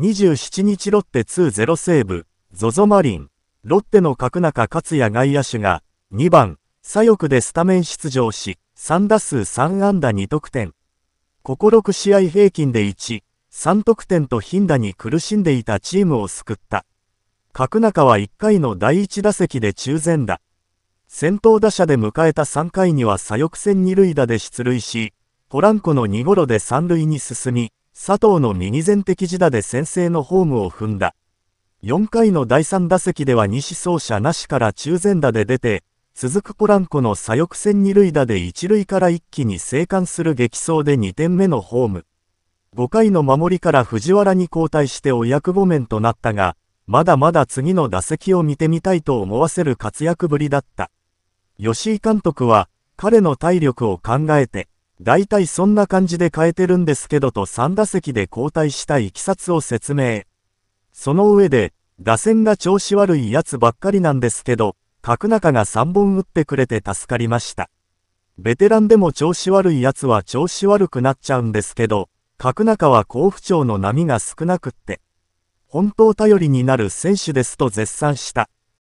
27日ロッテ2-0西武、ZOZO マリン、ロッテの角中克也外野手が、2番、左翼でスタメン出場し、3打数3安打2得点。ここ6試合平均で1、3得点と頻打に苦しんでいたチームを救った。角中は1回の第1打席で中前打。先頭打者で迎えた3回には左翼戦二塁打で出塁し、ポランコの2ゴロで3塁に進み、佐藤の右前的自打で先制のホームを踏んだ。4回の第3打席では西走者なしから中前打で出て、続くポランコの左翼線二塁打で一塁から一気に生還する激走で2点目のホーム。5回の守りから藤原に交代してお役御免となったが、まだまだ次の打席を見てみたいと思わせる活躍ぶりだった。吉井監督は、彼の体力を考えて、大体そんな感じで変えてるんですけどと3打席で交代したいきさつを説明。その上で、打線が調子悪いやつばっかりなんですけど、角中が3本打ってくれて助かりました。ベテランでも調子悪いやつは調子悪くなっちゃうんですけど、角中は好不調の波が少なくって、本当頼りになる選手ですと絶賛した。